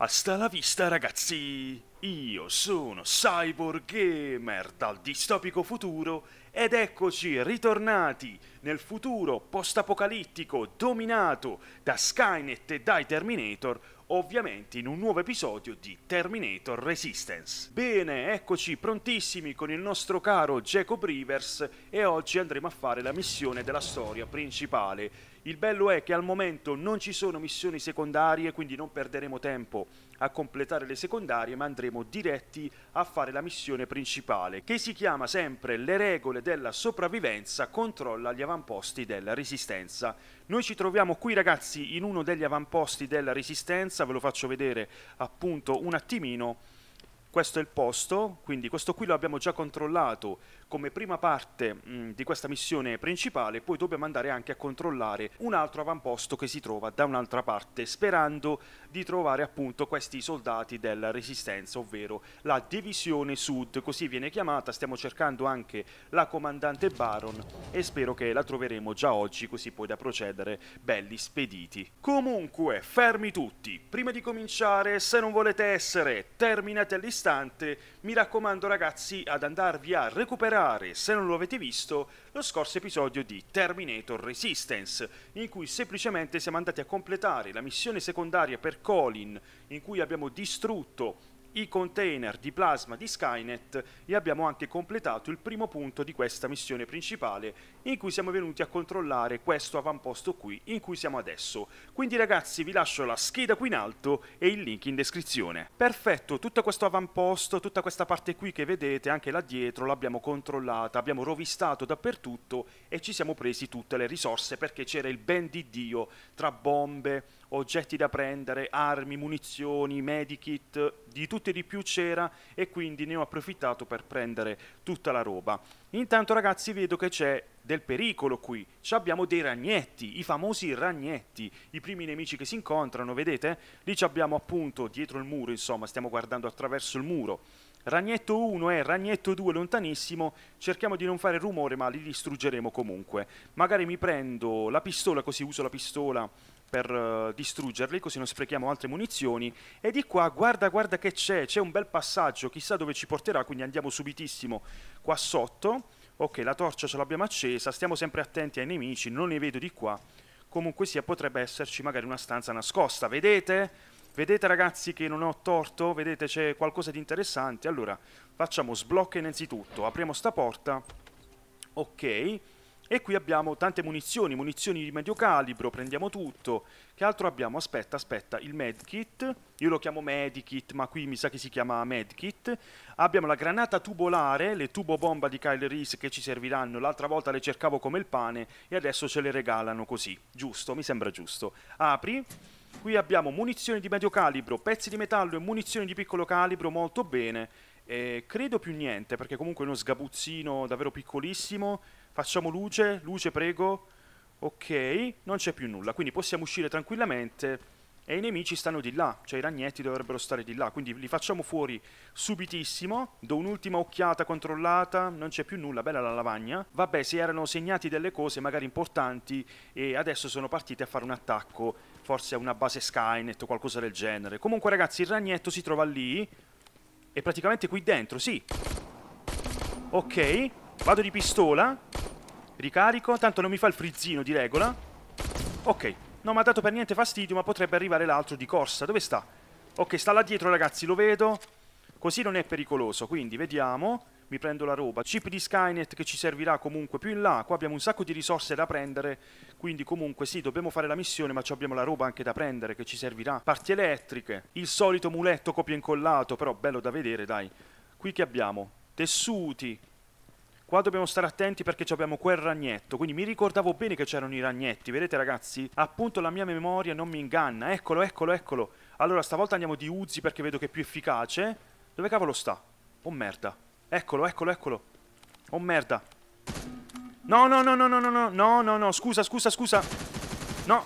Hasta la vista ragazzi! Io sono Cyborg Gamer dal distopico futuro ed eccoci ritornati nel futuro post-apocalittico dominato da Skynet e dai Terminator, ovviamente in un nuovo episodio di Terminator Resistance. Bene, eccoci prontissimi con il nostro caro Jacob Rivers e oggi andremo a fare la missione della storia principale il bello è che al momento non ci sono missioni secondarie, quindi non perderemo tempo a completare le secondarie, ma andremo diretti a fare la missione principale, che si chiama sempre Le regole della sopravvivenza controlla gli avamposti della resistenza. Noi ci troviamo qui ragazzi in uno degli avamposti della resistenza, ve lo faccio vedere appunto un attimino questo è il posto, quindi questo qui lo abbiamo già controllato come prima parte mh, mm, di questa missione principale, poi dobbiamo andare anche a controllare un altro avamposto che si trova da un'altra parte, sperando di trovare appunto questi soldati della Resistenza, ovvero la Divisione Sud, così viene chiamata, stiamo cercando anche la comandante Baron e spero che la troveremo già oggi, così poi da procedere belli spediti. Comunque, fermi tutti, prima di cominciare, se non volete essere terminati all'istante, mi raccomando ragazzi ad andarvi a recuperare recuperare, se non lo avete visto, lo scorso episodio di Terminator Resistance, in cui semplicemente siamo andati a completare la missione secondaria per Colin, in cui abbiamo distrutto i container di plasma di Skynet e abbiamo anche completato il primo punto di questa missione principale in cui siamo venuti a controllare questo avamposto qui in cui siamo adesso. Quindi ragazzi vi lascio la scheda qui in alto e il link in descrizione. Perfetto, tutto questo avamposto, tutta questa parte qui che vedete anche là dietro l'abbiamo controllata, abbiamo rovistato dappertutto e ci siamo presi tutte le risorse perché c'era il ben di Dio tra bombe, oggetti da prendere, armi, munizioni, medikit, di tutto e di più c'era e quindi ne ho approfittato per prendere tutta la roba. Intanto ragazzi vedo che c'è del pericolo qui, Ci abbiamo dei ragnetti, i famosi ragnetti, i primi nemici che si incontrano, vedete? Lì ci abbiamo appunto dietro il muro, insomma stiamo guardando attraverso il muro. Ragnetto 1 e Ragnetto 2 lontanissimo, cerchiamo di non fare rumore ma li distruggeremo comunque. Magari mi prendo la pistola così uso la pistola per uh, distruggerli, così non sprechiamo altre munizioni. E di qua, guarda, guarda che c'è, c'è un bel passaggio, chissà dove ci porterà, quindi andiamo subitissimo qua sotto. Ok, la torcia ce l'abbiamo accesa, stiamo sempre attenti ai nemici, non ne vedo di qua. Comunque sia, potrebbe esserci magari una stanza nascosta, vedete? Vedete ragazzi che non ho torto? Vedete c'è qualcosa di interessante? Allora, facciamo sblocca innanzitutto, apriamo sta porta. Ok, e qui abbiamo tante munizioni, munizioni di medio calibro, prendiamo tutto. Che altro abbiamo? Aspetta, aspetta, il medkit. Io lo chiamo medkit, ma qui mi sa che si chiama medkit. Abbiamo la granata tubolare, le tubo bomba di Kyle Reese che ci serviranno. L'altra volta le cercavo come il pane e adesso ce le regalano così. Giusto, mi sembra giusto. Apri. Qui abbiamo munizioni di medio calibro, pezzi di metallo e munizioni di piccolo calibro, molto bene. Eh, credo più niente, perché comunque è uno sgabuzzino davvero piccolissimo facciamo luce, luce prego, ok, non c'è più nulla, quindi possiamo uscire tranquillamente e i nemici stanno di là, cioè i ragnetti dovrebbero stare di là, quindi li facciamo fuori subitissimo, do un'ultima occhiata controllata, non c'è più nulla, bella la lavagna, vabbè si erano segnati delle cose magari importanti e adesso sono partiti a fare un attacco, forse a una base Skynet o qualcosa del genere, comunque ragazzi il ragnetto si trova lì e praticamente qui dentro, sì, ok, vado di pistola, Ricarico, tanto non mi fa il frizzino di regola. Ok, non mi ha dato per niente fastidio, ma potrebbe arrivare l'altro di corsa. Dove sta? Ok, sta là dietro, ragazzi, lo vedo. Così non è pericoloso, quindi vediamo. Mi prendo la roba. Chip di Skynet che ci servirà comunque più in là. Qua abbiamo un sacco di risorse da prendere. Quindi comunque sì, dobbiamo fare la missione, ma abbiamo la roba anche da prendere che ci servirà. Parti elettriche. Il solito muletto copia incollato, però bello da vedere, dai. Qui che abbiamo? Tessuti, qua dobbiamo stare attenti perché abbiamo quel ragnetto, quindi mi ricordavo bene che c'erano i ragnetti, vedete ragazzi? Appunto la mia memoria non mi inganna, eccolo, eccolo, eccolo. Allora stavolta andiamo di Uzi perché vedo che è più efficace. Dove cavolo sta? Oh merda, eccolo, eccolo, eccolo. Oh merda. No, no, no, no, no, no, no, no, no, no, scusa, scusa, scusa. No,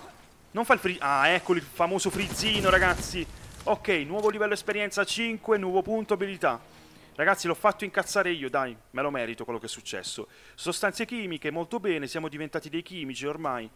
non fa il frizzino. Ah, eccolo il famoso frizzino, ragazzi. Ok, nuovo livello esperienza 5, nuovo punto abilità. Ragazzi, l'ho fatto incazzare io, dai, me lo merito quello che è successo. Sostanze chimiche, molto bene, siamo diventati dei chimici ormai.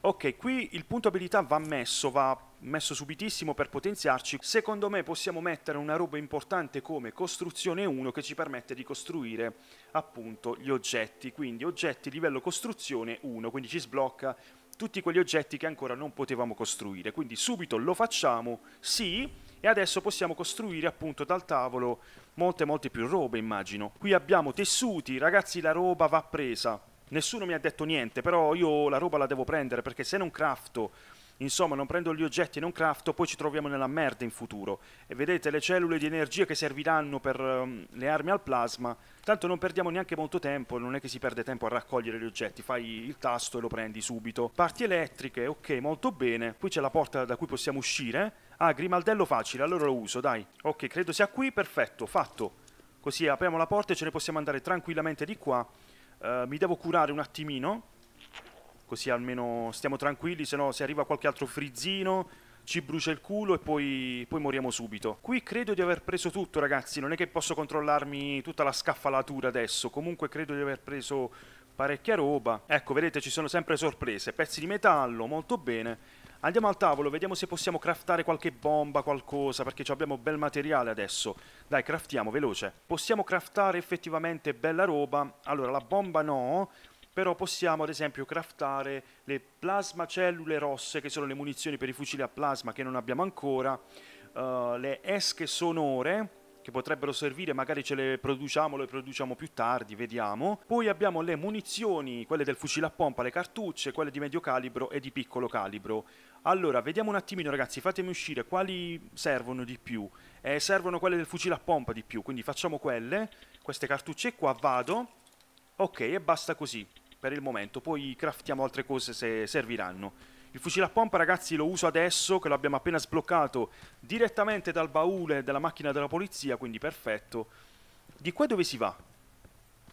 Ok, qui il punto abilità va messo, va messo subitissimo per potenziarci. Secondo me possiamo mettere una roba importante come costruzione 1 che ci permette di costruire appunto gli oggetti. Quindi oggetti livello costruzione 1, quindi ci sblocca tutti quegli oggetti che ancora non potevamo costruire. Quindi subito lo facciamo, sì, e adesso possiamo costruire appunto dal tavolo molte molte più robe immagino. Qui abbiamo tessuti, ragazzi la roba va presa, nessuno mi ha detto niente, però io la roba la devo prendere perché se non crafto Insomma, non prendo gli oggetti e non crafto, poi ci troviamo nella merda in futuro. E vedete le cellule di energia che serviranno per um, le armi al plasma. Tanto non perdiamo neanche molto tempo, non è che si perde tempo a raccogliere gli oggetti, fai il tasto e lo prendi subito. Parti elettriche, ok, molto bene. Qui c'è la porta da cui possiamo uscire. Ah, grimaldello facile, allora lo uso, dai. Ok, credo sia qui, perfetto, fatto. Così apriamo la porta e ce ne possiamo andare tranquillamente di qua. Uh, mi devo curare un attimino così almeno stiamo tranquilli, se no se arriva qualche altro frizzino ci brucia il culo e poi, poi, moriamo subito. Qui credo di aver preso tutto, ragazzi. Non è che posso controllarmi tutta la scaffalatura adesso. Comunque credo di aver preso parecchia roba. Ecco, vedete, ci sono sempre sorprese. Pezzi di metallo, molto bene. Andiamo al tavolo, vediamo se possiamo craftare qualche bomba, qualcosa, perché abbiamo bel materiale adesso. Dai, craftiamo, veloce. Possiamo craftare effettivamente bella roba. Allora, la bomba no, però possiamo ad esempio craftare le plasmacellule rosse, che sono le munizioni per i fucili a plasma che non abbiamo ancora, uh, le esche sonore, che potrebbero servire, magari ce le produciamo, le produciamo più tardi, vediamo. Poi abbiamo le munizioni, quelle del fucile a pompa, le cartucce, quelle di medio calibro e di piccolo calibro. Allora, vediamo un attimino ragazzi, fatemi uscire quali servono di più. Eh, servono quelle del fucile a pompa di più, quindi facciamo quelle, queste cartucce qua, vado. Ok, e basta così per il momento, poi craftiamo altre cose se serviranno. Il fucile a pompa ragazzi lo uso adesso che l'abbiamo appena sbloccato direttamente dal baule della macchina della polizia, quindi perfetto. Di qua dove si va?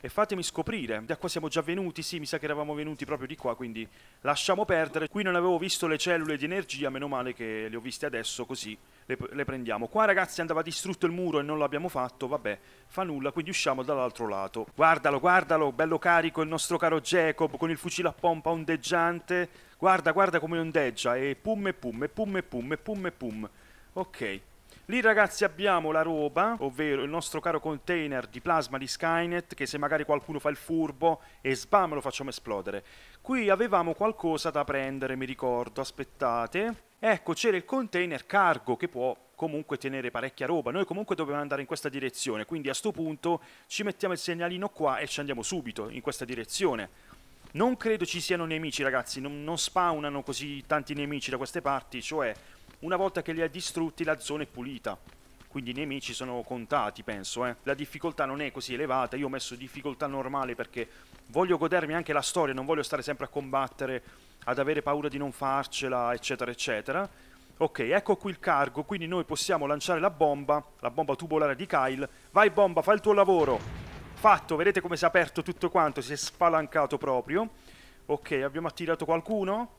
e fatemi scoprire. Da qua siamo già venuti, sì, mi sa che eravamo venuti proprio di qua, quindi lasciamo perdere. Qui non avevo visto le cellule di energia, meno male che le ho viste adesso, così le, le prendiamo. Qua ragazzi andava distrutto il muro e non l'abbiamo fatto, vabbè, fa nulla, quindi usciamo dall'altro lato. Guardalo, guardalo, bello carico il nostro caro Jacob con il fucile a pompa ondeggiante. Guarda, guarda come ondeggia e pum e pum e pum e pum e pum e pum. Ok. Lì ragazzi abbiamo la roba, ovvero il nostro caro container di plasma di Skynet, che se magari qualcuno fa il furbo e sbam lo facciamo esplodere. Qui avevamo qualcosa da prendere, mi ricordo, aspettate. Ecco, c'era il container cargo che può comunque tenere parecchia roba. Noi comunque dobbiamo andare in questa direzione, quindi a questo punto ci mettiamo il segnalino qua e ci andiamo subito in questa direzione. Non credo ci siano nemici ragazzi, non, non spawnano così tanti nemici da queste parti, cioè una volta che li ha distrutti la zona è pulita. Quindi i nemici sono contati, penso. Eh. La difficoltà non è così elevata. Io ho messo difficoltà normale perché voglio godermi anche la storia. Non voglio stare sempre a combattere, ad avere paura di non farcela, eccetera, eccetera. Ok, ecco qui il cargo, quindi noi possiamo lanciare la bomba, la bomba tubolare di Kyle. Vai bomba, fai il tuo lavoro. Fatto, vedete come si è aperto tutto quanto, si è spalancato proprio. Ok, abbiamo attirato qualcuno?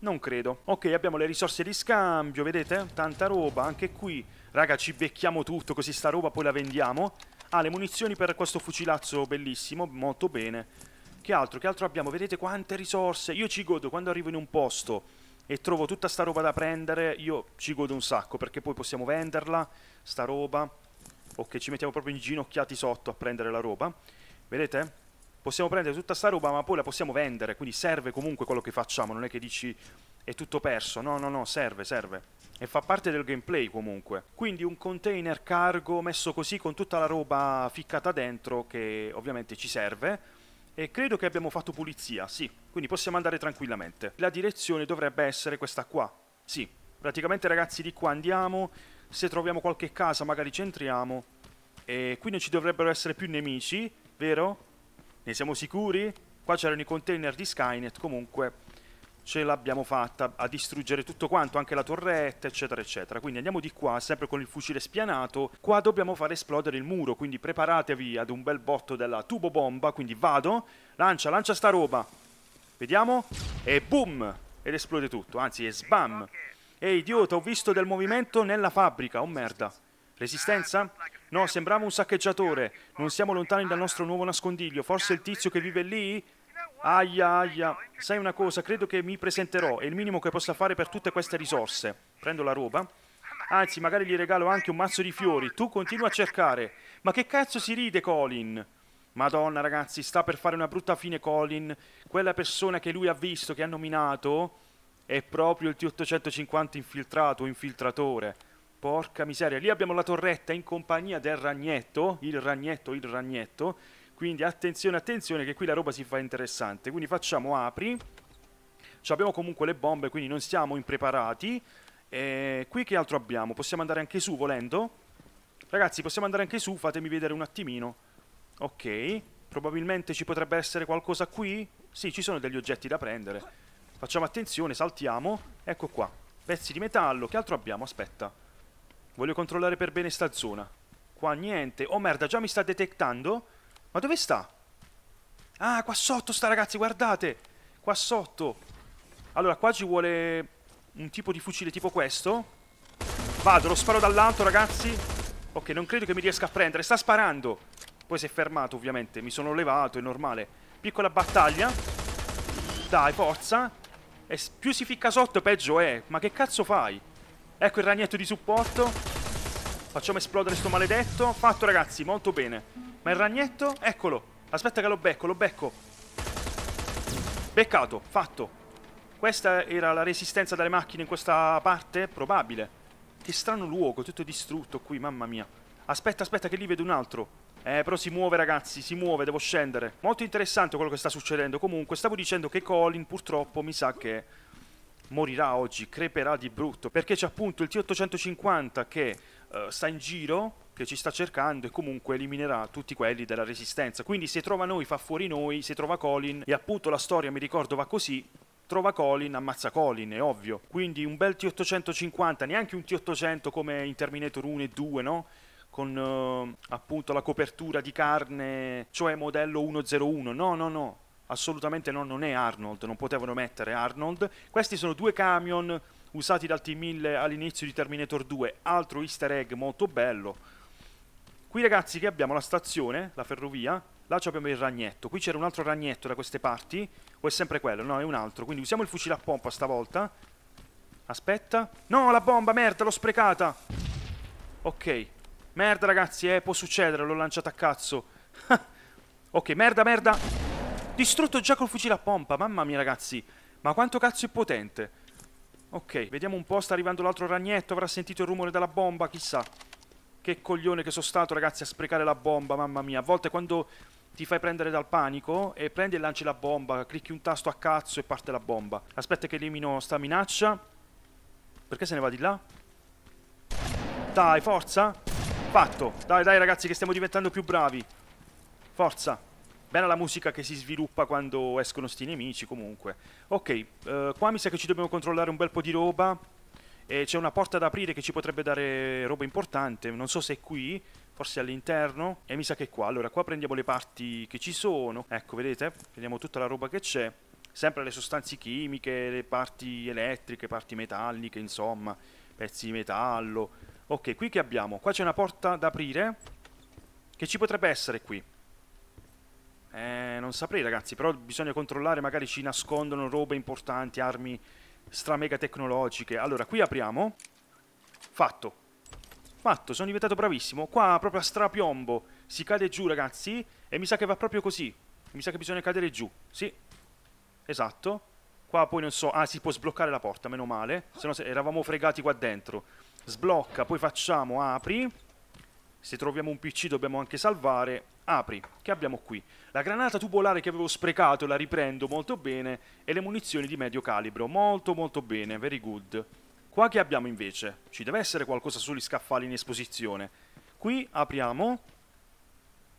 Non credo. Ok, abbiamo le risorse di scambio, vedete? Tanta roba, anche qui. Raga, ci becchiamo tutto, così sta roba poi la vendiamo. Ah, le munizioni per questo fucilazzo bellissimo, molto bene. Che altro? Che altro abbiamo? Vedete quante risorse? Io ci godo quando arrivo in un posto e trovo tutta sta roba da prendere, io ci godo un sacco, perché poi possiamo venderla, sta roba. Ok, ci mettiamo proprio inginocchiati sotto a prendere la roba. Vedete? possiamo prendere tutta sta roba ma poi la possiamo vendere, quindi serve comunque quello che facciamo, non è che dici è tutto perso, no no no, serve, serve. E fa parte del gameplay comunque. Quindi un container cargo messo così con tutta la roba ficcata dentro che ovviamente ci serve. E credo che abbiamo fatto pulizia, sì, quindi possiamo andare tranquillamente. La direzione dovrebbe essere questa qua, sì. Praticamente ragazzi di qua andiamo, se troviamo qualche casa magari ci entriamo. E qui non ci dovrebbero essere più nemici, vero? Ne siamo sicuri? Qua c'erano i container di Skynet, comunque ce l'abbiamo fatta a distruggere tutto quanto, anche la torretta, eccetera, eccetera. Quindi andiamo di qua, sempre con il fucile spianato. Qua dobbiamo far esplodere il muro, quindi preparatevi ad un bel botto della tubo bomba, quindi vado, lancia, lancia sta roba. Vediamo, e boom! Ed esplode tutto, anzi, e sbam! Ehi, idiota, ho visto del movimento nella fabbrica, oh merda. Resistenza? No, sembrava un saccheggiatore. Non siamo lontani dal nostro nuovo nascondiglio. Forse il tizio che vive lì? Aia, aia. Sai una cosa, credo che mi presenterò. È il minimo che possa fare per tutte queste risorse. Prendo la roba. Anzi, magari gli regalo anche un mazzo di fiori. Tu continua a cercare. Ma che cazzo si ride, Colin? Madonna, ragazzi, sta per fare una brutta fine, Colin. Quella persona che lui ha visto, che ha nominato, è proprio il T-850 infiltrato, infiltratore. Porca miseria, lì abbiamo la torretta in compagnia del ragnetto, il ragnetto, il ragnetto. Quindi attenzione, attenzione che qui la roba si fa interessante. Quindi facciamo apri. C abbiamo comunque le bombe, quindi non siamo impreparati. E qui che altro abbiamo? Possiamo andare anche su volendo? Ragazzi, possiamo andare anche su, fatemi vedere un attimino. Ok, probabilmente ci potrebbe essere qualcosa qui. Sì, ci sono degli oggetti da prendere. Facciamo attenzione, saltiamo. Ecco qua, pezzi di metallo. Che altro abbiamo? Aspetta. Voglio controllare per bene sta zona. Qua niente. Oh merda, già mi sta detectando? Ma dove sta? Ah, qua sotto sta ragazzi, guardate. Qua sotto. Allora, qua ci vuole un tipo di fucile tipo questo. Vado, lo sparo dall'alto ragazzi. Ok, non credo che mi riesca a prendere. Sta sparando. Poi si è fermato ovviamente. Mi sono levato, è normale. Piccola battaglia. Dai, forza. E più si ficca sotto peggio è. Ma che cazzo fai? Ecco il ragnetto di supporto. Facciamo esplodere sto maledetto. Fatto ragazzi, molto bene. Ma il ragnetto, eccolo. Aspetta che lo becco, lo becco. Beccato, fatto. Questa era la resistenza delle macchine in questa parte? Probabile. Che strano luogo, tutto distrutto qui, mamma mia. Aspetta, aspetta che lì vedo un altro. Eh, però si muove ragazzi, si muove, devo scendere. Molto interessante quello che sta succedendo. Comunque, stavo dicendo che Colin purtroppo mi sa che morirà oggi, creperà di brutto, perché c'è appunto il T850 che uh, sta in giro, che ci sta cercando e comunque eliminerà tutti quelli della resistenza. Quindi se trova noi fa fuori noi, se trova Colin e appunto la storia mi ricordo va così, trova Colin, ammazza Colin, è ovvio. Quindi un bel T850, neanche un T800 come in Terminator 1 e 2, no? Con uh, appunto la copertura di carne, cioè modello 101. No, no, no assolutamente no, non è Arnold, non potevano mettere Arnold. Questi sono due camion usati dal T-1000 all'inizio di Terminator 2, altro easter egg molto bello. Qui ragazzi che abbiamo la stazione, la ferrovia, là abbiamo il ragnetto, qui c'era un altro ragnetto da queste parti, o è sempre quello? No, è un altro, quindi usiamo il fucile a pompa stavolta. Aspetta, no la bomba, merda, l'ho sprecata! Ok, merda ragazzi, eh, può succedere, l'ho lanciata a cazzo. ok, merda, merda! Distrutto già col fucile a pompa, mamma mia ragazzi. Ma quanto cazzo è potente. Ok, vediamo un po', sta arrivando l'altro ragnetto, avrà sentito il rumore della bomba, chissà. Che coglione che sono stato ragazzi a sprecare la bomba, mamma mia. A volte quando ti fai prendere dal panico e eh, prendi e lanci la bomba, clicchi un tasto a cazzo e parte la bomba. Aspetta che elimino sta minaccia. Perché se ne va di là? Dai, forza! Fatto! Dai, dai ragazzi che stiamo diventando più bravi. Forza! Bella la musica che si sviluppa quando escono sti nemici comunque. Ok, eh, qua mi sa che ci dobbiamo controllare un bel po' di roba. E c'è una porta da aprire che ci potrebbe dare roba importante. Non so se è qui, forse all'interno. E mi sa che è qua. Allora, qua prendiamo le parti che ci sono. Ecco, vedete? Prendiamo tutta la roba che c'è. Sempre le sostanze chimiche, le parti elettriche, parti metalliche, insomma. Pezzi di metallo. Ok, qui che abbiamo? Qua c'è una porta da aprire. Che ci potrebbe essere qui? Eh, non saprei ragazzi, però bisogna controllare, magari ci nascondono robe importanti, armi stramega tecnologiche. Allora, qui apriamo. Fatto. Fatto, sono diventato bravissimo. Qua proprio a strapiombo si cade giù ragazzi e mi sa che va proprio così. Mi sa che bisogna cadere giù, sì. Esatto. Qua poi non so, ah si può sbloccare la porta, meno male. Se no eravamo fregati qua dentro. Sblocca, poi facciamo, apri. Se troviamo un PC dobbiamo anche salvare apri, che abbiamo qui? La granata tubolare che avevo sprecato la riprendo molto bene e le munizioni di medio calibro, molto molto bene, very good. Qua che abbiamo invece? Ci deve essere qualcosa sugli scaffali in esposizione. Qui apriamo...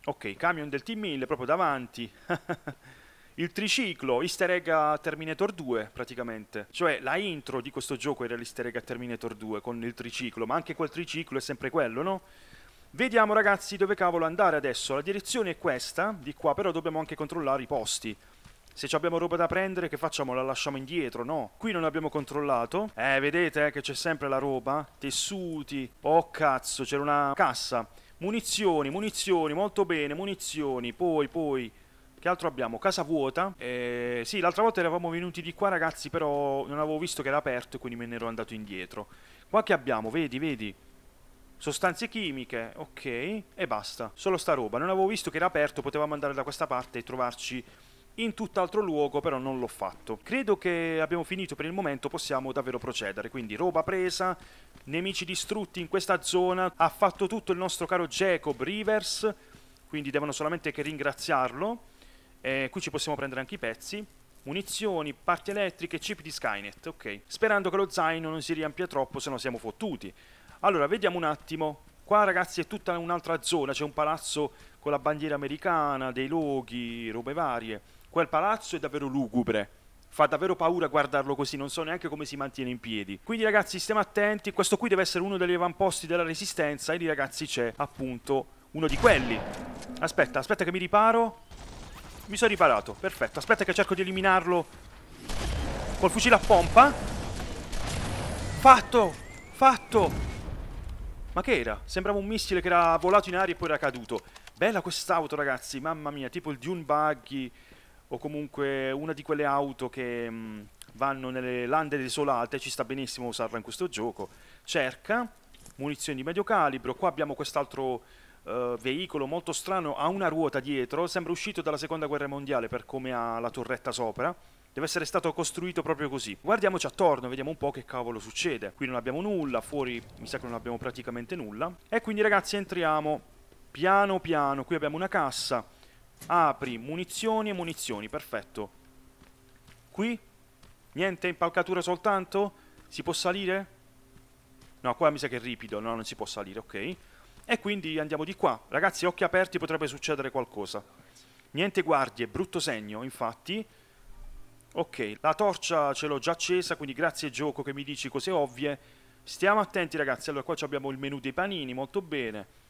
Ok, camion del T-1000 proprio davanti. Il triciclo, easter egg a Terminator 2 praticamente. Cioè la intro di questo gioco era l'easter egg a Terminator 2 con il triciclo, ma anche quel triciclo è sempre quello, no? Vediamo ragazzi dove cavolo andare adesso. La direzione è questa, di qua, però dobbiamo anche controllare i posti. Se abbiamo roba da prendere, che facciamo? La lasciamo indietro, no? Qui non abbiamo controllato. Eh, vedete eh, che c'è sempre la roba? Tessuti. Oh, cazzo, c'era una cassa. Munizioni, munizioni, molto bene, munizioni. Poi, poi... Che altro abbiamo? Casa vuota. Eh, sì, l'altra volta eravamo venuti di qua, ragazzi, però non avevo visto che era aperto, quindi me ne ero andato indietro. Qua che abbiamo? Vedi, vedi. Sostanze chimiche, ok, e basta. Solo sta roba. Non avevo visto che era aperto, potevamo andare da questa parte e trovarci in tutt'altro luogo, però non l'ho fatto. Credo che abbiamo finito per il momento, possiamo davvero procedere. Quindi roba presa, nemici distrutti in questa zona. Ha fatto tutto il nostro caro Jacob Rivers, quindi devono solamente che ringraziarlo. Eh, qui ci possiamo prendere anche i pezzi. Munizioni, parti elettriche, chip di Skynet, ok. Sperando che lo zaino non si riempia troppo, se no siamo fottuti. Allora, vediamo un attimo. Qua ragazzi è tutta un'altra zona, c'è un palazzo con la bandiera americana, dei loghi, robe varie. Quel palazzo è davvero lugubre. Fa davvero paura guardarlo così, non so neanche come si mantiene in piedi. Quindi ragazzi, stiamo attenti, questo qui deve essere uno degli avamposti della resistenza e lì ragazzi c'è appunto uno di quelli. Aspetta, aspetta che mi riparo. Mi sono riparato, perfetto. Aspetta che cerco di eliminarlo col fucile a pompa. Fatto, fatto. Ma che era? Sembrava un missile che era volato in aria e poi era caduto. Bella quest'auto, ragazzi, mamma mia, tipo il Dune Buggy o comunque una di quelle auto che mh, mm, vanno nelle lande desolate, ci sta benissimo usarla in questo gioco. Cerca, munizioni di medio calibro, qua abbiamo quest'altro uh, veicolo molto strano, ha una ruota dietro, sembra uscito dalla seconda guerra mondiale per come ha la torretta sopra. Deve essere stato costruito proprio così. Guardiamoci attorno, vediamo un po' che cavolo succede. Qui non abbiamo nulla, fuori mi sa che non abbiamo praticamente nulla. E quindi ragazzi entriamo piano piano. Qui abbiamo una cassa. Apri munizioni e munizioni, perfetto. Qui? Niente, impalcatura soltanto? Si può salire? No, qua mi sa che è ripido, no, non si può salire, ok. E quindi andiamo di qua. Ragazzi, occhi aperti, potrebbe succedere qualcosa. Niente guardie, brutto segno, infatti... Ok, la torcia ce l'ho già accesa, quindi grazie gioco che mi dici cose ovvie. Stiamo attenti ragazzi, allora qua abbiamo il menu dei panini, molto bene.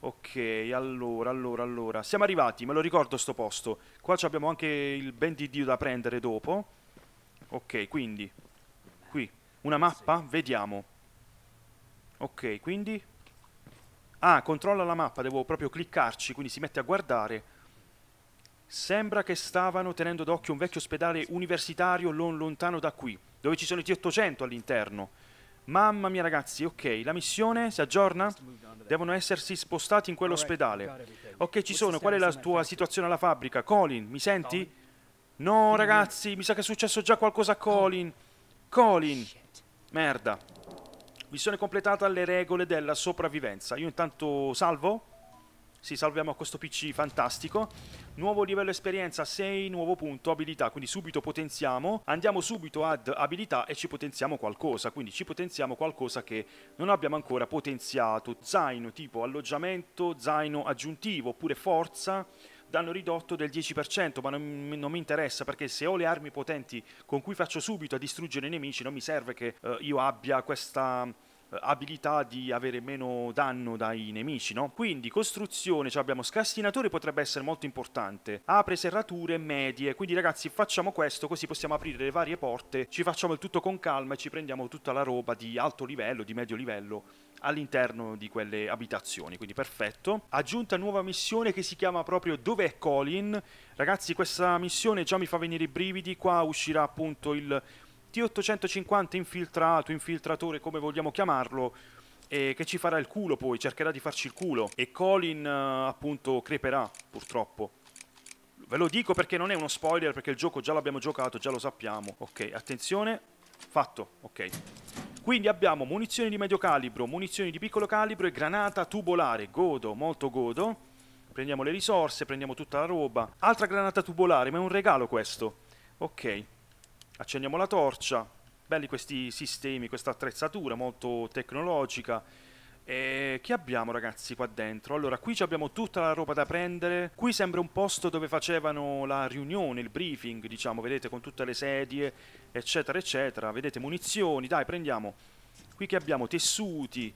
Ok, allora, allora, allora. Siamo arrivati, me lo ricordo sto posto. Qua abbiamo anche il ben di Dio da prendere dopo. Ok, quindi. Qui, una mappa? Vediamo. Ok, quindi... Ah, controlla la mappa, devo proprio cliccarci, quindi si mette a guardare. Sembra che stavano tenendo d'occhio un vecchio ospedale universitario non lontano da qui, dove ci sono i T800 all'interno. Mamma mia ragazzi, ok, la missione si aggiorna? Devono essersi spostati in quell'ospedale. Ok, ci sono, qual è la tua situazione alla fabbrica? Colin, mi senti? No ragazzi, mi sa che è successo già qualcosa a Colin. Colin, merda. Missione completata alle regole della sopravvivenza. Io intanto salvo. Sì, salviamo questo PC fantastico nuovo livello esperienza 6, nuovo punto abilità, quindi subito potenziamo, andiamo subito ad abilità e ci potenziamo qualcosa, quindi ci potenziamo qualcosa che non abbiamo ancora potenziato, zaino tipo alloggiamento, zaino aggiuntivo oppure forza, danno ridotto del 10%, ma non, non, mi interessa perché se ho le armi potenti con cui faccio subito a distruggere i nemici non mi serve che eh, io abbia questa eh, abilità di avere meno danno dai nemici, no? Quindi costruzione, cioè abbiamo scastinatore potrebbe essere molto importante, apre serrature medie, quindi ragazzi facciamo questo così possiamo aprire le varie porte, ci facciamo il tutto con calma e ci prendiamo tutta la roba di alto livello, di medio livello all'interno di quelle abitazioni, quindi perfetto. Aggiunta nuova missione che si chiama proprio dove è Colin? Ragazzi questa missione già mi fa venire i brividi, qua uscirà appunto il T850 infiltrato, infiltratore, come vogliamo chiamarlo, eh, che ci farà il culo poi, cercherà di farci il culo. E Colin eh, appunto creperà, purtroppo. Ve lo dico perché non è uno spoiler, perché il gioco già l'abbiamo giocato, già lo sappiamo. Ok, attenzione, fatto, ok. Quindi abbiamo munizioni di medio calibro, munizioni di piccolo calibro e granata tubolare. Godo, molto godo. Prendiamo le risorse, prendiamo tutta la roba. Altra granata tubolare, ma è un regalo questo. Ok accendiamo la torcia, belli questi sistemi, questa attrezzatura molto tecnologica. E che abbiamo ragazzi qua dentro? Allora, qui abbiamo tutta la roba da prendere. Qui sembra un posto dove facevano la riunione, il briefing, diciamo, vedete, con tutte le sedie, eccetera, eccetera. Vedete, munizioni, dai, prendiamo. Qui che abbiamo tessuti,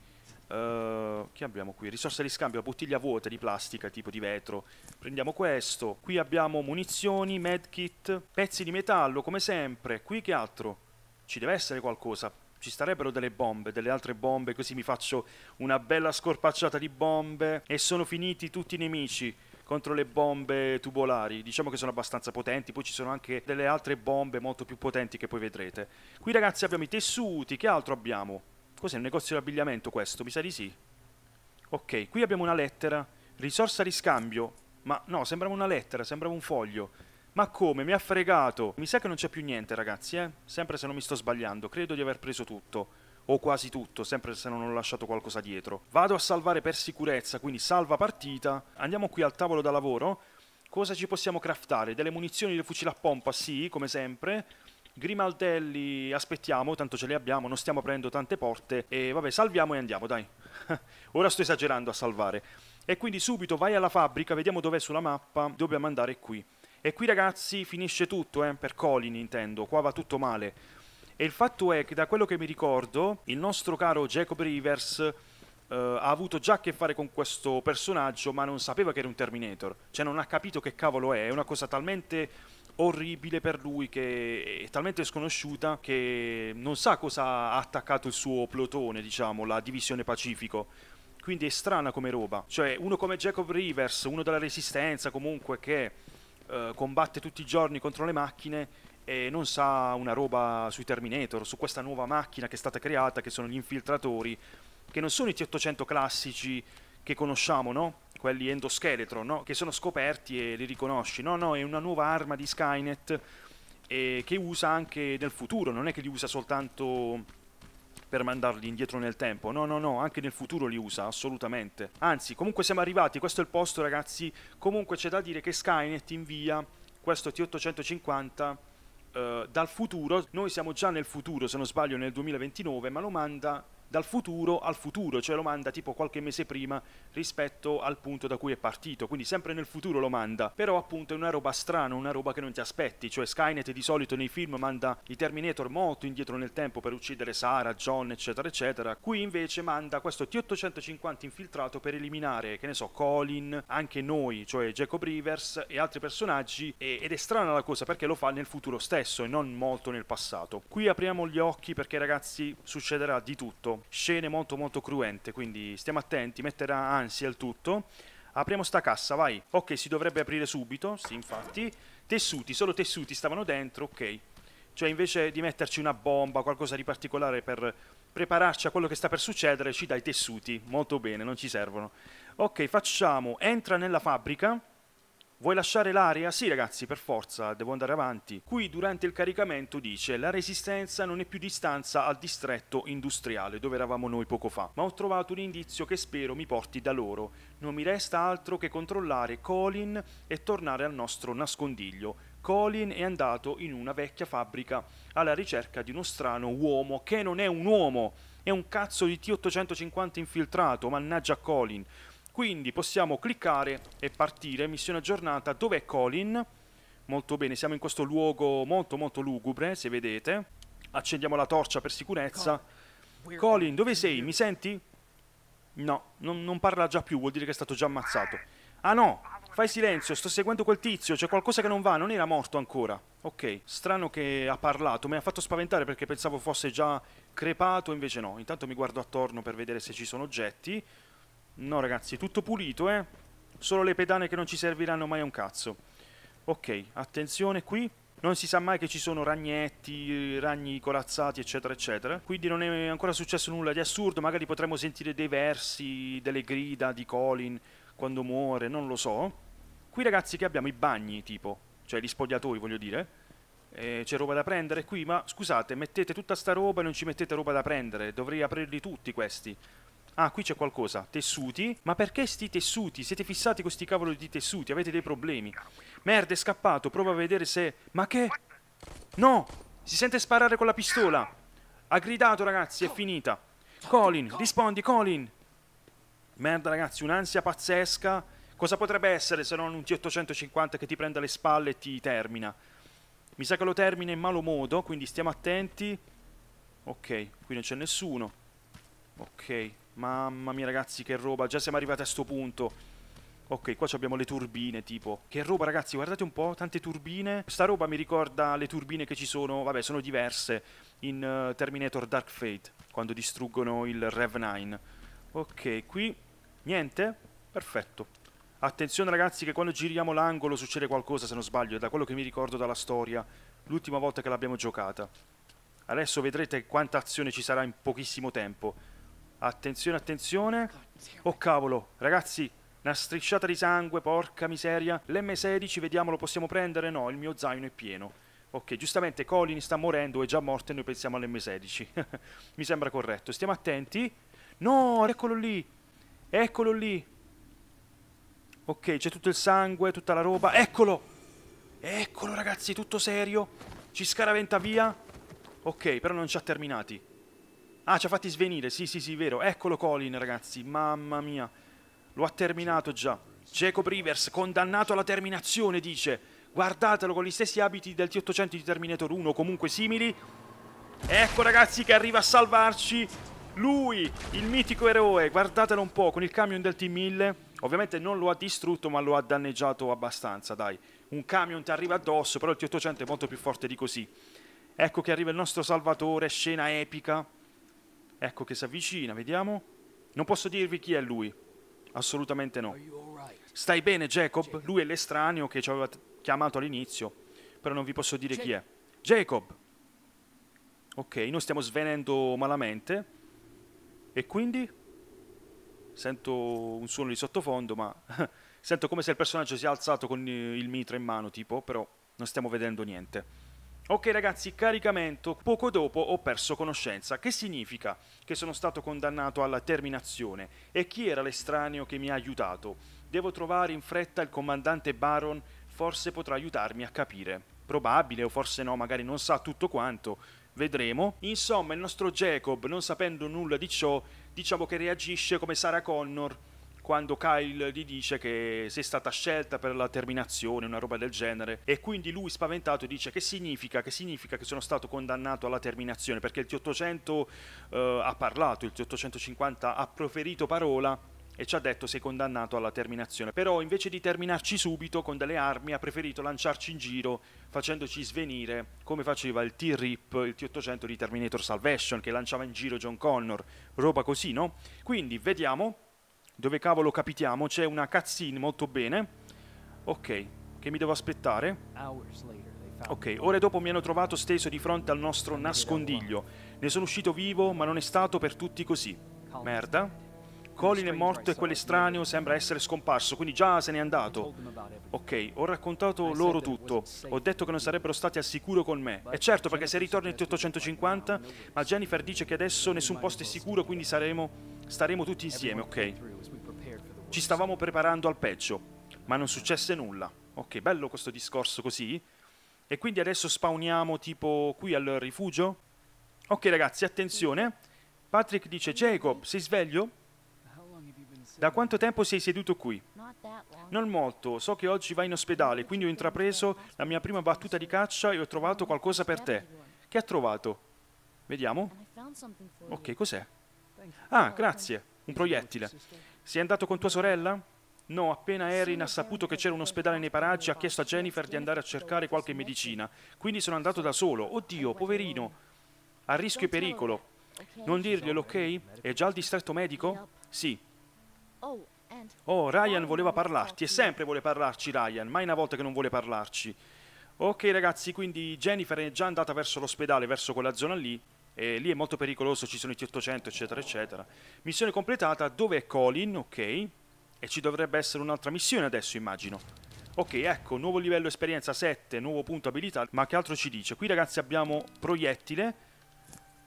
eh, che abbiamo qui? Risorse di scambio, bottiglia vuota di plastica, tipo di vetro. Prendiamo questo. Qui abbiamo munizioni, medkit, pezzi di metallo, come sempre. Qui che altro? Ci deve essere qualcosa. Ci starebbero delle bombe, delle altre bombe, così mi faccio una bella scorpacciata di bombe. E sono finiti tutti i nemici contro le bombe tubolari. Diciamo che sono abbastanza potenti, poi ci sono anche delle altre bombe molto più potenti che poi vedrete. Qui ragazzi abbiamo i tessuti, che altro abbiamo? Cos'è un negozio di abbigliamento questo? Mi sa di sì. Ok, qui abbiamo una lettera, risorsa riscambio, ma no, sembrava una lettera, sembrava un foglio. Ma come? Mi ha fregato! Mi sa che non c'è più niente ragazzi, eh? Sempre se non mi sto sbagliando, credo di aver preso tutto. O quasi tutto, sempre se non ho lasciato qualcosa dietro. Vado a salvare per sicurezza, quindi salva partita. Andiamo qui al tavolo da lavoro. Cosa ci possiamo craftare? Delle munizioni del fucile a pompa, sì, come sempre Grimaldelli aspettiamo, tanto ce li abbiamo, non stiamo aprendo tante porte e vabbè salviamo e andiamo dai. Ora sto esagerando a salvare. E quindi subito vai alla fabbrica, vediamo dov'è sulla mappa, dobbiamo andare qui. E qui ragazzi finisce tutto, eh, per Colin intendo, qua va tutto male. E il fatto è che da quello che mi ricordo, il nostro caro Jacob Rivers Uh, ha avuto già a che fare con questo personaggio, ma non sapeva che era un Terminator. Cioè, non ha capito che cavolo è. È una cosa talmente orribile per lui che è talmente sconosciuta che non sa cosa ha attaccato il suo plotone, diciamo, la divisione Pacifico. Quindi è strana come roba. Cioè, uno come Jacob Rivers, uno della Resistenza comunque che eh, combatte tutti i giorni contro le macchine e non sa una roba sui Terminator, su questa nuova macchina che è stata creata, che sono gli infiltratori, che non sono i T800 classici che conosciamo, no? quelli endoscheletro, no? che sono scoperti e li riconosci. No, no, è una nuova arma di Skynet eh, che usa anche nel futuro, non è che li usa soltanto per mandarli indietro nel tempo, no, no, no, anche nel futuro li usa, assolutamente. Anzi, comunque siamo arrivati, questo è il posto ragazzi, comunque c'è da dire che Skynet invia questo T850 eh, dal futuro, noi siamo già nel futuro, se non sbaglio nel 2029, ma lo manda dal futuro al futuro, cioè lo manda tipo qualche mese prima rispetto al punto da cui è partito, quindi sempre nel futuro lo manda, però appunto è una roba strana, una roba che non ti aspetti, cioè Skynet di solito nei film manda i Terminator molto indietro nel tempo per uccidere Sarah, John, eccetera, eccetera, qui invece manda questo T-850 infiltrato per eliminare, che ne so, Colin, anche noi, cioè Jacob Rivers e altri personaggi, e, ed è strana la cosa perché lo fa nel futuro stesso e non molto nel passato. Qui apriamo gli occhi perché ragazzi succederà di tutto scene molto molto cruente, quindi stiamo attenti, metterà ansia il tutto. Apriamo sta cassa, vai. Ok, si dovrebbe aprire subito, sì, infatti. Tessuti, solo tessuti stavano dentro, ok. Cioè invece di metterci una bomba, qualcosa di particolare per prepararci a quello che sta per succedere, ci dai tessuti. Molto bene, non ci servono. Ok, facciamo, entra nella fabbrica Vuoi lasciare l'area? Sì ragazzi, per forza, devo andare avanti. Qui durante il caricamento dice la resistenza non è più distanza al distretto industriale dove eravamo noi poco fa, ma ho trovato un indizio che spero mi porti da loro. Non mi resta altro che controllare Colin e tornare al nostro nascondiglio. Colin è andato in una vecchia fabbrica alla ricerca di uno strano uomo che non è un uomo, è un cazzo di T-850 infiltrato, mannaggia Colin. Quindi possiamo cliccare e partire, missione aggiornata, dov'è Colin? Molto bene, siamo in questo luogo molto molto lugubre, se vedete. Accendiamo la torcia per sicurezza. Colin, dove sei? Mi senti? No, non, non parla già più, vuol dire che è stato già ammazzato. Ah no, Fai silenzio, sto seguendo quel tizio, c'è qualcosa che non va, non era morto ancora. Ok, strano che ha parlato, mi ha fatto spaventare perché pensavo fosse già crepato, invece no. Intanto mi guardo attorno per vedere se ci sono oggetti. No ragazzi, tutto pulito, eh? Solo le pedane che non ci serviranno mai a un cazzo. Ok, attenzione qui. Non si sa mai che ci sono ragnetti, ragni corazzati, eccetera, eccetera. Quindi non è ancora successo nulla di assurdo. Magari potremmo sentire dei versi, delle grida di Colin quando muore, non lo so. Qui ragazzi che abbiamo i bagni, tipo. Cioè gli spogliatoi, voglio dire. Eh, c'è roba da prendere qui, ma scusate, mettete tutta sta roba e non ci mettete roba da prendere. Dovrei aprirli tutti questi. Ah, qui c'è qualcosa. Tessuti. Ma perché sti tessuti? Siete fissati con sti cavolo di tessuti? Avete dei problemi. Merda, è scappato. Prova a vedere se... Ma che... No! Si sente sparare con la pistola. Ha gridato, ragazzi. È finita. Colin, rispondi, Colin. Merda, ragazzi. Un'ansia pazzesca. Cosa potrebbe essere se non un T850 che ti prende alle spalle e ti termina? Mi sa che lo termina in malo modo, quindi stiamo attenti. Ok, qui non c'è nessuno. Ok, Mamma mia ragazzi che roba, già siamo arrivati a sto punto. Ok, qua abbiamo le turbine, tipo. Che roba, ragazzi, guardate un po', tante turbine. Sta roba mi ricorda le turbine che ci sono, vabbè, sono diverse, in uh, Terminator Dark Fate, quando distruggono il Rev 9. Ok, qui niente? Perfetto. Attenzione ragazzi che quando giriamo l'angolo succede qualcosa, se non sbaglio, da quello che mi ricordo dalla storia, l'ultima volta che l'abbiamo giocata. Adesso vedrete quanta azione ci sarà in pochissimo tempo. Attenzione, attenzione. Oh cavolo, ragazzi, una strisciata di sangue, porca miseria. L'M16, vediamo, lo possiamo prendere? No, il mio zaino è pieno. Ok, giustamente Colin sta morendo, è già morto e noi pensiamo all'M16. Mi sembra corretto. Stiamo attenti. No, eccolo lì. Eccolo lì. Ok, c'è tutto il sangue, tutta la roba. Eccolo! Eccolo ragazzi, tutto serio. Ci scaraventa via. Ok, però non ci ha terminati. Ah, ci ha fatti svenire, sì, sì, sì, vero. Eccolo Colin, ragazzi, mamma mia. Lo ha terminato già. Jacob Rivers, condannato alla terminazione, dice. Guardatelo con gli stessi abiti del T-800 di Terminator 1, comunque simili. Ecco ragazzi che arriva a salvarci lui, il mitico eroe. Guardatelo un po' con il camion del T-1000. Ovviamente non lo ha distrutto, ma lo ha danneggiato abbastanza, dai. Un camion ti arriva addosso, però il T-800 è molto più forte di così. Ecco che arriva il nostro salvatore, scena epica. Ecco che si avvicina, vediamo. Non posso dirvi chi è lui. Assolutamente no. Stai bene, Jacob? Lui è l'estraneo che ci aveva chiamato all'inizio, però non vi posso dire chi è. Jacob! Ok, noi stiamo svenendo malamente. E quindi? Sento un suono di sottofondo, ma sento come se il personaggio sia alzato con il mitra in mano, tipo, però non stiamo vedendo niente. Ok ragazzi, caricamento, poco dopo ho perso conoscenza, che significa che sono stato condannato alla terminazione e chi era l'estraneo che mi ha aiutato? Devo trovare in fretta il comandante Baron, forse potrà aiutarmi a capire. Probabile o forse no, magari non sa tutto quanto, vedremo. Insomma, il nostro Jacob, non sapendo nulla di ciò, diciamo che reagisce come Sarah Connor quando Kyle gli dice che sei stata scelta per la terminazione, una roba del genere, e quindi lui spaventato dice che significa, che significa che sono stato condannato alla terminazione, perché il T800 eh, ha parlato, il T850 ha proferito parola e ci ha detto sei condannato alla terminazione. Però invece di terminarci subito con delle armi ha preferito lanciarci in giro facendoci svenire come faceva il T-Rip, il T-800 di Terminator Salvation che lanciava in giro John Connor, roba così, no? Quindi vediamo dove cavolo capitiamo, c'è una cutscene molto bene. Ok, che mi devo aspettare? Ok, ore dopo mi hanno trovato steso di fronte al nostro nascondiglio. Ne sono uscito vivo, ma non è stato per tutti così. Merda. Colin è morto e quell'estraneo sembra essere scomparso, quindi già se n'è andato. Ok, ho raccontato loro tutto. Ho detto che non sarebbero stati al sicuro con me. E certo, perché se ritorno in t 850, ma Jennifer dice che adesso nessun posto è sicuro, quindi saremo staremo tutti insieme, ok? Ci stavamo preparando al peggio, ma non successe nulla. Ok, bello questo discorso così. E quindi adesso spawniamo tipo qui al rifugio? Ok ragazzi, attenzione. Patrick dice, Jacob, sei sveglio? Da quanto tempo sei seduto qui? Non molto, so che oggi vai in ospedale, quindi ho intrapreso la mia prima battuta di caccia e ho trovato qualcosa per te. Che ha trovato? Vediamo. Ok, cos'è? Ah, grazie, un proiettile. Sei andato con tua sorella? No, appena Erin ha saputo che c'era un ospedale nei paraggi, ha chiesto a Jennifer di andare a cercare qualche medicina. Quindi sono andato da solo. Oddio, poverino. A rischio e pericolo. Non dirglielo, ok? È già al distretto medico? Sì. Oh, Ryan voleva parlarti e sempre vuole parlarci Ryan, mai una volta che non vuole parlarci. Ok ragazzi, quindi Jennifer è già andata verso l'ospedale, verso quella zona lì eh, lì è molto pericoloso, ci sono i T800 eccetera eccetera. Missione completata, dove è Colin? Ok, e ci dovrebbe essere un'altra missione adesso immagino. Ok, ecco, nuovo livello esperienza 7, nuovo punto abilità, ma che altro ci dice? Qui ragazzi abbiamo proiettile,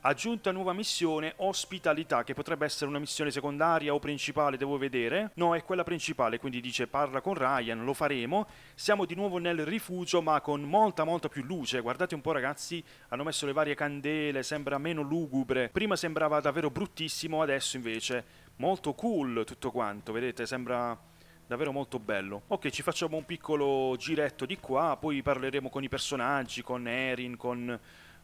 aggiunta nuova missione ospitalità, che potrebbe essere una missione secondaria o principale, devo vedere. No, è quella principale, quindi dice parla con Ryan, lo faremo. Siamo di nuovo nel rifugio, ma con molta molta più luce. Guardate un po' ragazzi, hanno messo le varie candele, sembra meno lugubre. Prima sembrava davvero bruttissimo, adesso invece molto cool tutto quanto, vedete, sembra davvero molto bello. Ok, ci facciamo un piccolo giretto di qua, poi parleremo con i personaggi, con Erin, con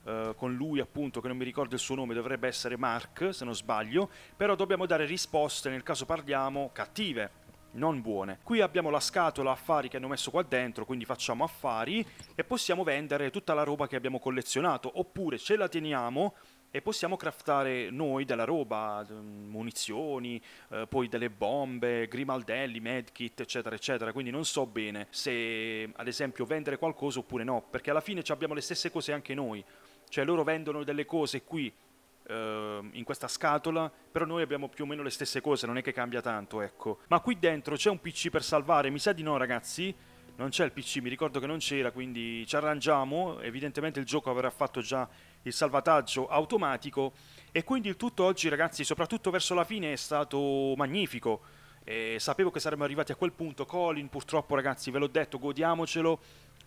eh, con lui appunto che non mi ricordo il suo nome dovrebbe essere Mark se non sbaglio però dobbiamo dare risposte nel caso parliamo cattive non buone. Qui abbiamo la scatola affari che hanno messo qua dentro, quindi facciamo affari e possiamo vendere tutta la roba che abbiamo collezionato, oppure ce la teniamo e possiamo craftare noi della roba, mm, munizioni, eh, poi delle bombe, grimaldelli, medkit, eccetera, eccetera. Quindi non so bene se, ad esempio, vendere qualcosa oppure no, perché alla fine abbiamo le stesse cose anche noi. Cioè loro vendono delle cose qui ehm, in questa scatola, però noi abbiamo più o meno le stesse cose, non è che cambia tanto, ecco. Ma qui dentro c'è un PC per salvare, mi sa di no ragazzi, non c'è il PC, mi ricordo che non c'era, quindi ci arrangiamo, evidentemente il gioco avrà fatto già il salvataggio automatico e quindi il tutto oggi ragazzi, soprattutto verso la fine, è stato magnifico. E sapevo che saremmo arrivati a quel punto, Colin purtroppo ragazzi ve l'ho detto, godiamocelo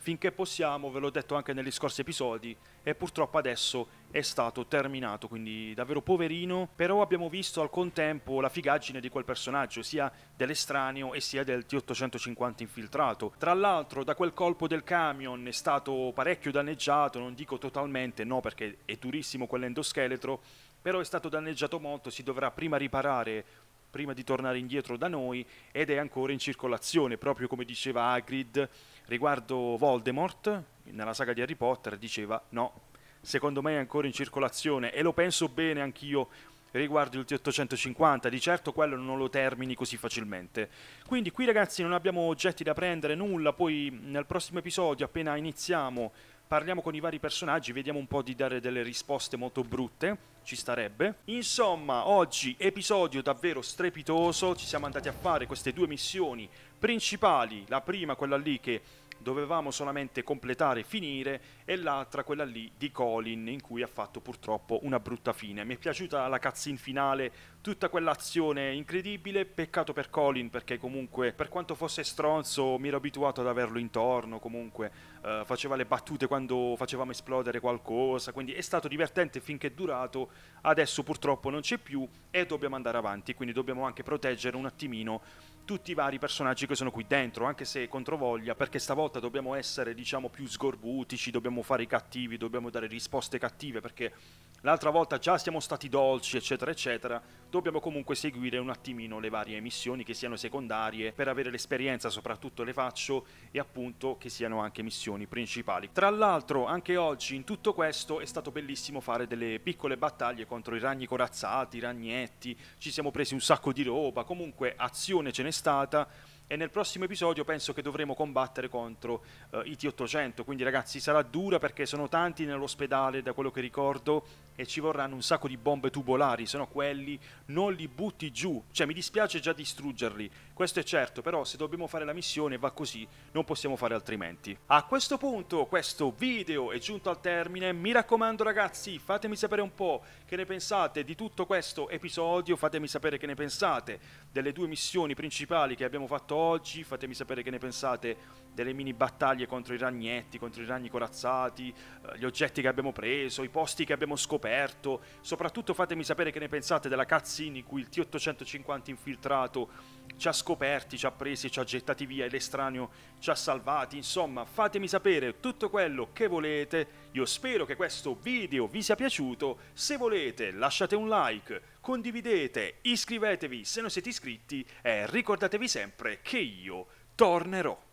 finché possiamo, ve l'ho detto anche negli scorsi episodi, e purtroppo adesso è stato terminato, quindi davvero poverino, però abbiamo visto al contempo la figaggine di quel personaggio, sia dell'estraneo e sia del T-850 infiltrato. Tra l'altro da quel colpo del camion è stato parecchio danneggiato, non dico totalmente, no perché è durissimo quell'endoscheletro, però è stato danneggiato molto, si dovrà prima riparare prima di tornare indietro da noi ed è ancora in circolazione, proprio come diceva Agrid, Riguardo Voldemort, nella saga di Harry Potter diceva no, secondo me è ancora in circolazione e lo penso bene anch'io riguardo il T850, di certo quello non lo termini così facilmente. Quindi qui ragazzi non abbiamo oggetti da prendere, nulla, poi nel prossimo episodio appena iniziamo parliamo con i vari personaggi, vediamo un po' di dare delle risposte molto brutte, ci starebbe. Insomma, oggi episodio davvero strepitoso, ci siamo andati a fare queste due missioni principali, la prima quella lì che dovevamo solamente completare e finire e l'altra quella lì di Colin in cui ha fatto purtroppo una brutta fine. Mi è piaciuta la cutscene finale tutta quell'azione incredibile, peccato per Colin perché comunque per quanto fosse stronzo mi ero abituato ad averlo intorno, comunque eh, faceva le battute quando facevamo esplodere qualcosa, quindi è stato divertente finché è durato, adesso purtroppo non c'è più e dobbiamo andare avanti, quindi dobbiamo anche proteggere un attimino tutti i vari personaggi che sono qui dentro, anche se controvoglia, perché stavolta dobbiamo essere diciamo più sgorbutici, dobbiamo fare i cattivi, dobbiamo dare risposte cattive perché l'altra volta già siamo stati dolci, eccetera, eccetera, dobbiamo comunque seguire un attimino le varie missioni che siano secondarie per avere l'esperienza, soprattutto le faccio e appunto che siano anche missioni principali. Tra l'altro, anche oggi in tutto questo è stato bellissimo fare delle piccole battaglie contro i ragni corazzati, i ragnetti, ci siamo presi un sacco di roba, comunque azione ce n'è stata e nel prossimo episodio penso che dovremo combattere contro eh, i T800, quindi ragazzi sarà dura perché sono tanti nell'ospedale da quello che ricordo e ci vorranno un sacco di bombe tubolari, se no quelli non li butti giù, cioè mi dispiace già distruggerli, questo è certo, però se dobbiamo fare la missione va così, non possiamo fare altrimenti. A questo punto questo video è giunto al termine, mi raccomando ragazzi fatemi sapere un po' che ne pensate di tutto questo episodio, fatemi sapere che ne pensate delle due missioni principali che abbiamo fatto parlato oggi, fatemi sapere che ne pensate delle mini battaglie contro i ragnetti, contro i ragni corazzati, eh, gli oggetti che abbiamo preso, i posti che abbiamo scoperto, soprattutto fatemi sapere che ne pensate della cutscene in cui il T-850 infiltrato ci ha scoperti, ci ha presi, ci ha gettati via, l'estraneo ci ha salvati, insomma fatemi sapere tutto quello che volete, io spero che questo video vi sia piaciuto, se volete lasciate un like, condividete, iscrivetevi se non siete iscritti e eh, ricordatevi sempre che io tornerò.